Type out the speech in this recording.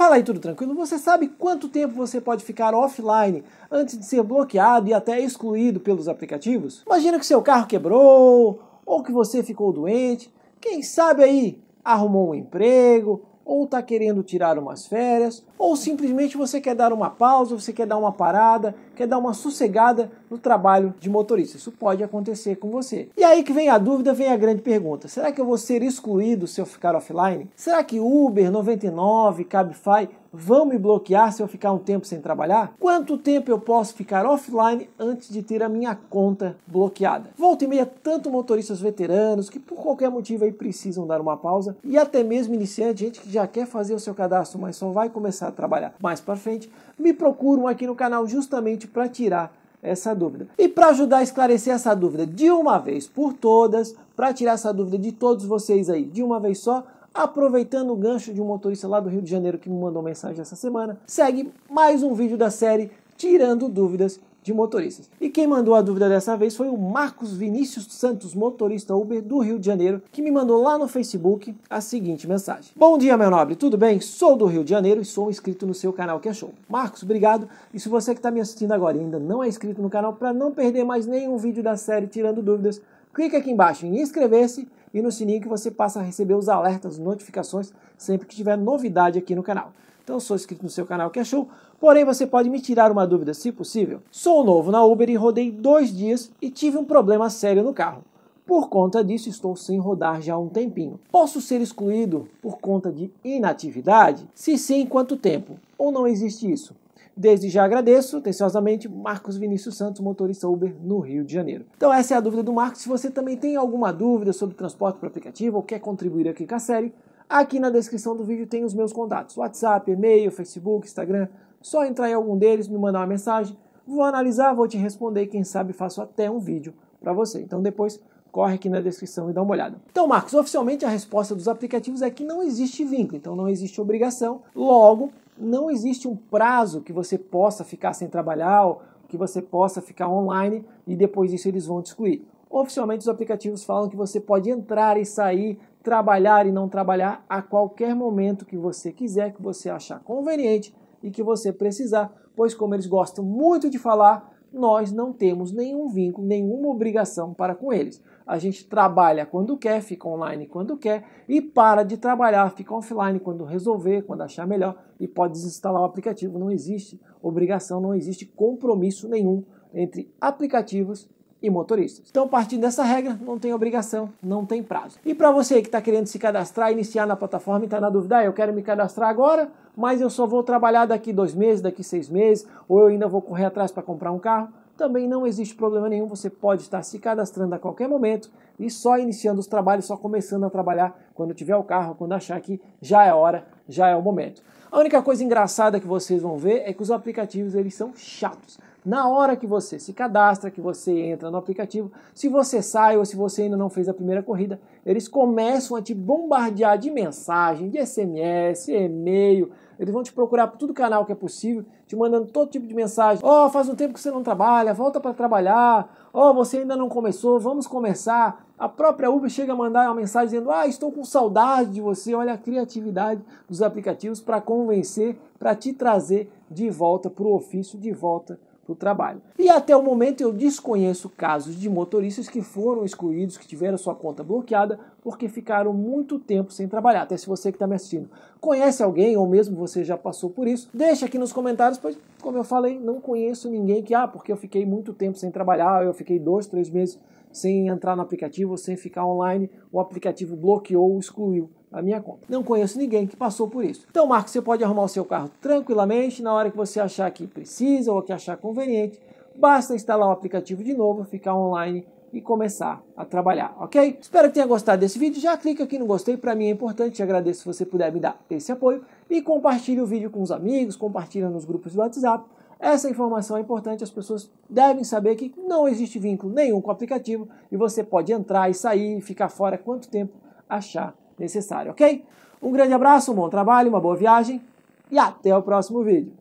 Fala aí, tudo tranquilo? Você sabe quanto tempo você pode ficar offline antes de ser bloqueado e até excluído pelos aplicativos? Imagina que seu carro quebrou, ou que você ficou doente, quem sabe aí arrumou um emprego, ou está querendo tirar umas férias, ou simplesmente você quer dar uma pausa, você quer dar uma parada, quer dar uma sossegada no trabalho de motorista. Isso pode acontecer com você. E aí que vem a dúvida, vem a grande pergunta: será que eu vou ser excluído se eu ficar offline? Será que Uber, 99, Cabify vão me bloquear se eu ficar um tempo sem trabalhar? Quanto tempo eu posso ficar offline antes de ter a minha conta bloqueada? Volta e meia, tanto motoristas veteranos que por qualquer motivo aí precisam dar uma pausa e até mesmo iniciante, gente que já quer fazer o seu cadastro, mas só vai começar a trabalhar mais para frente, me procuram aqui no canal justamente para tirar essa dúvida. E para ajudar a esclarecer essa dúvida de uma vez por todas, para tirar essa dúvida de todos vocês aí de uma vez só, aproveitando o gancho de um motorista lá do Rio de Janeiro que me mandou mensagem essa semana, segue mais um vídeo da série Tirando Dúvidas de motoristas. E quem mandou a dúvida dessa vez foi o Marcos Vinícius Santos, motorista Uber do Rio de Janeiro, que me mandou lá no Facebook a seguinte mensagem: Bom dia, meu nobre, tudo bem? Sou do Rio de Janeiro e sou inscrito no seu canal, que é show. Marcos, obrigado. E se você que está me assistindo agora e ainda não é inscrito no canal, para não perder mais nenhum vídeo da série Tirando Dúvidas, clique aqui embaixo em inscrever-se e no sininho que você passa a receber os alertas, notificações sempre que tiver novidade aqui no canal. Então sou inscrito no seu canal que achou? É porém você pode me tirar uma dúvida se possível. Sou novo na Uber e rodei dois dias e tive um problema sério no carro. Por conta disso estou sem rodar já há um tempinho. Posso ser excluído por conta de inatividade? Se sim, quanto tempo? Ou não existe isso? Desde já agradeço, atenciosamente, Marcos Vinícius Santos, motorista Uber no Rio de Janeiro. Então essa é a dúvida do Marcos. Se você também tem alguma dúvida sobre transporte para aplicativo ou quer contribuir aqui com a série, aqui na descrição do vídeo tem os meus contatos. WhatsApp, e-mail, Facebook, Instagram. Só entrar em algum deles, me mandar uma mensagem. Vou analisar, vou te responder e quem sabe faço até um vídeo para você. Então depois corre aqui na descrição e dá uma olhada. Então, Marcos, oficialmente a resposta dos aplicativos é que não existe vínculo, então não existe obrigação. Logo, não existe um prazo que você possa ficar sem trabalhar, ou que você possa ficar online e depois disso eles vão te excluir. Oficialmente os aplicativos falam que você pode entrar e sair, trabalhar e não trabalhar a qualquer momento que você quiser, que você achar conveniente e que você precisar, pois como eles gostam muito de falar, nós não temos nenhum vínculo, nenhuma obrigação para com eles. A gente trabalha quando quer, fica online quando quer e para de trabalhar, fica offline quando resolver, quando achar melhor e pode desinstalar o aplicativo. Não existe obrigação, não existe compromisso nenhum entre aplicativos e motoristas. Então, partindo dessa regra, não tem obrigação, não tem prazo. E para você que está querendo se cadastrar, iniciar na plataforma e está na dúvida, ah, eu quero me cadastrar agora, mas eu só vou trabalhar daqui dois meses, daqui seis meses, ou eu ainda vou correr atrás para comprar um carro, também não existe problema nenhum, você pode estar se cadastrando a qualquer momento e só iniciando os trabalhos, só começando a trabalhar quando tiver o carro, quando achar que já é hora, já é o momento. A única coisa engraçada que vocês vão ver é que os aplicativos eles são chatos na hora que você se cadastra, que você entra no aplicativo, se você sai ou se você ainda não fez a primeira corrida, eles começam a te bombardear de mensagem, de SMS, e-mail, eles vão te procurar por todo canal que é possível, te mandando todo tipo de mensagem. Ó, oh, faz um tempo que você não trabalha, volta para trabalhar. Ó, oh, você ainda não começou, vamos começar. A própria Uber chega a mandar uma mensagem dizendo: Ah, estou com saudade de você. Olha a criatividade dos aplicativos para convencer, para te trazer de volta para o ofício, de volta para o trabalho. E até o momento eu desconheço casos de motoristas que foram excluídos, que tiveram sua conta bloqueada, porque ficaram muito tempo sem trabalhar. Até se você que está me assistindo conhece alguém ou mesmo você já passou por isso, deixa aqui nos comentários, pois, como eu falei, não conheço ninguém que, ah, porque eu fiquei muito tempo sem trabalhar, eu fiquei dois, três meses sem entrar no aplicativo, sem ficar online, o aplicativo bloqueou ou excluiu a minha conta. Não conheço ninguém que passou por isso. Então, Marcos, você pode arrumar o seu carro tranquilamente na hora que você achar que precisa ou que achar conveniente. Basta instalar o aplicativo de novo, ficar online e começar a trabalhar, ok? Espero que tenha gostado desse vídeo. Já clica aqui no gostei, para mim é importante. Agradeço se você puder me dar esse apoio e compartilhe o vídeo com os amigos, compartilha nos grupos do WhatsApp. Essa informação é importante, as pessoas devem saber que não existe vínculo nenhum com o aplicativo e você pode entrar e sair e ficar fora quanto tempo achar necessário, ok? Um grande abraço, um bom trabalho, uma boa viagem e até o próximo vídeo.